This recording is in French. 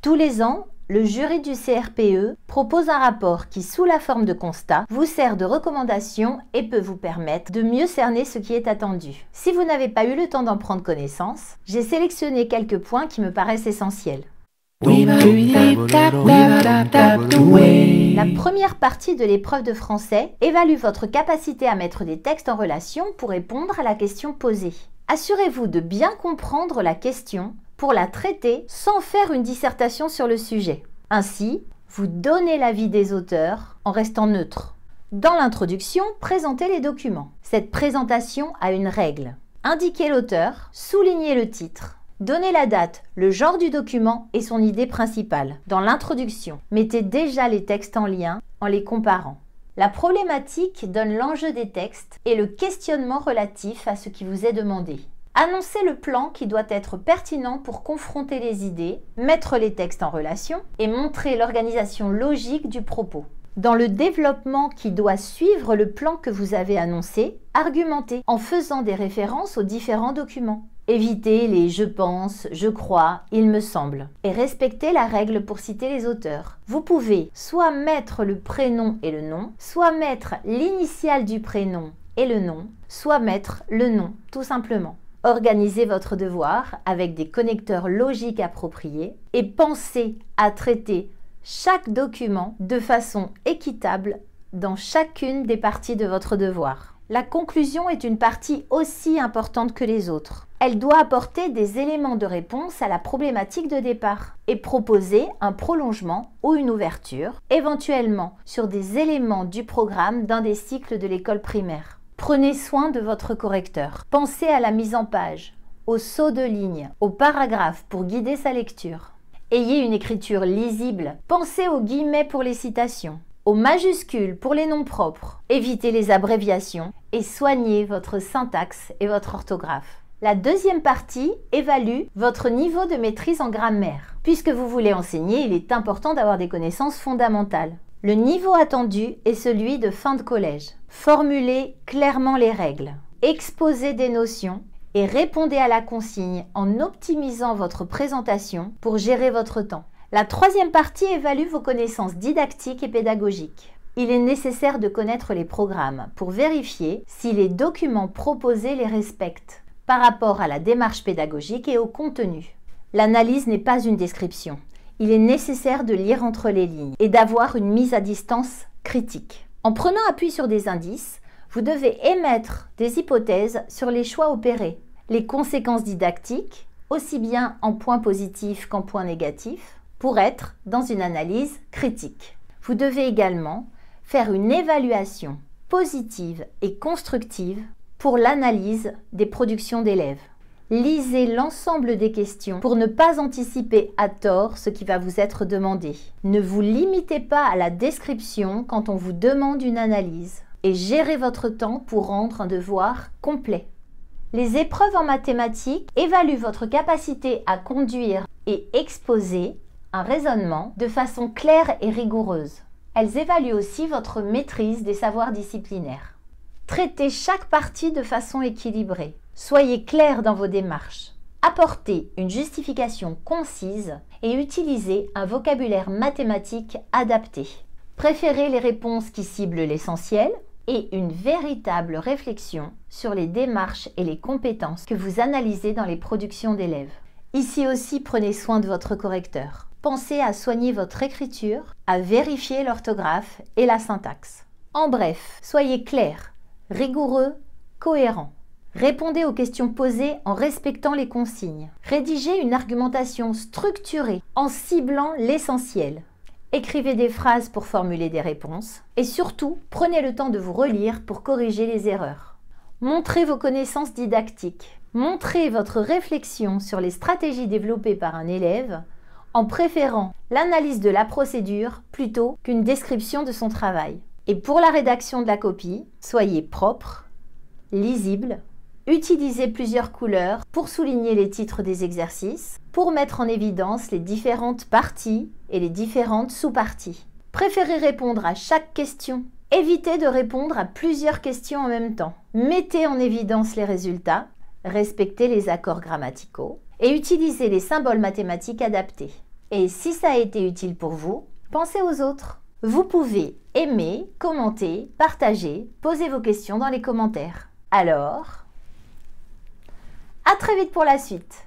Tous les ans, le jury du CRPE propose un rapport qui, sous la forme de constat, vous sert de recommandation et peut vous permettre de mieux cerner ce qui est attendu. Si vous n'avez pas eu le temps d'en prendre connaissance, j'ai sélectionné quelques points qui me paraissent essentiels. La première partie de l'épreuve de français évalue votre capacité à mettre des textes en relation pour répondre à la question posée. Assurez-vous de bien comprendre la question pour la traiter sans faire une dissertation sur le sujet. Ainsi, vous donnez l'avis des auteurs en restant neutre. Dans l'introduction, présentez les documents. Cette présentation a une règle. Indiquez l'auteur, soulignez le titre, donnez la date, le genre du document et son idée principale. Dans l'introduction, mettez déjà les textes en lien en les comparant. La problématique donne l'enjeu des textes et le questionnement relatif à ce qui vous est demandé. Annoncez le plan qui doit être pertinent pour confronter les idées, mettre les textes en relation et montrer l'organisation logique du propos. Dans le développement qui doit suivre le plan que vous avez annoncé, argumentez en faisant des références aux différents documents. Évitez les je pense, je crois, il me semble. Et respectez la règle pour citer les auteurs. Vous pouvez soit mettre le prénom et le nom, soit mettre l'initiale du prénom et le nom, soit mettre le nom, tout simplement. Organisez votre devoir avec des connecteurs logiques appropriés et pensez à traiter chaque document de façon équitable dans chacune des parties de votre devoir. La conclusion est une partie aussi importante que les autres. Elle doit apporter des éléments de réponse à la problématique de départ et proposer un prolongement ou une ouverture, éventuellement sur des éléments du programme d'un des cycles de l'école primaire. Prenez soin de votre correcteur. Pensez à la mise en page, au saut de ligne, au paragraphe pour guider sa lecture. Ayez une écriture lisible. Pensez aux guillemets pour les citations, aux majuscules pour les noms propres. Évitez les abréviations et soignez votre syntaxe et votre orthographe. La deuxième partie évalue votre niveau de maîtrise en grammaire. Puisque vous voulez enseigner, il est important d'avoir des connaissances fondamentales. Le niveau attendu est celui de fin de collège. Formulez clairement les règles, exposez des notions et répondez à la consigne en optimisant votre présentation pour gérer votre temps. La troisième partie évalue vos connaissances didactiques et pédagogiques. Il est nécessaire de connaître les programmes pour vérifier si les documents proposés les respectent par rapport à la démarche pédagogique et au contenu. L'analyse n'est pas une description il est nécessaire de lire entre les lignes et d'avoir une mise à distance critique. En prenant appui sur des indices, vous devez émettre des hypothèses sur les choix opérés, les conséquences didactiques, aussi bien en points positifs qu'en points négatifs, pour être dans une analyse critique. Vous devez également faire une évaluation positive et constructive pour l'analyse des productions d'élèves. Lisez l'ensemble des questions pour ne pas anticiper à tort ce qui va vous être demandé. Ne vous limitez pas à la description quand on vous demande une analyse et gérez votre temps pour rendre un devoir complet. Les épreuves en mathématiques évaluent votre capacité à conduire et exposer un raisonnement de façon claire et rigoureuse. Elles évaluent aussi votre maîtrise des savoirs disciplinaires. Traitez chaque partie de façon équilibrée. Soyez clair dans vos démarches. Apportez une justification concise et utilisez un vocabulaire mathématique adapté. Préférez les réponses qui ciblent l'essentiel et une véritable réflexion sur les démarches et les compétences que vous analysez dans les productions d'élèves. Ici aussi, prenez soin de votre correcteur. Pensez à soigner votre écriture, à vérifier l'orthographe et la syntaxe. En bref, soyez clair, rigoureux, cohérent. Répondez aux questions posées en respectant les consignes. Rédigez une argumentation structurée en ciblant l'essentiel. Écrivez des phrases pour formuler des réponses. Et surtout, prenez le temps de vous relire pour corriger les erreurs. Montrez vos connaissances didactiques. Montrez votre réflexion sur les stratégies développées par un élève en préférant l'analyse de la procédure plutôt qu'une description de son travail. Et pour la rédaction de la copie, soyez propre, lisible, utilisez plusieurs couleurs pour souligner les titres des exercices, pour mettre en évidence les différentes parties et les différentes sous-parties. Préférez répondre à chaque question. Évitez de répondre à plusieurs questions en même temps. Mettez en évidence les résultats, respectez les accords grammaticaux et utilisez les symboles mathématiques adaptés. Et si ça a été utile pour vous, pensez aux autres. Vous pouvez aimer, commenter, partager, poser vos questions dans les commentaires. Alors, à très vite pour la suite.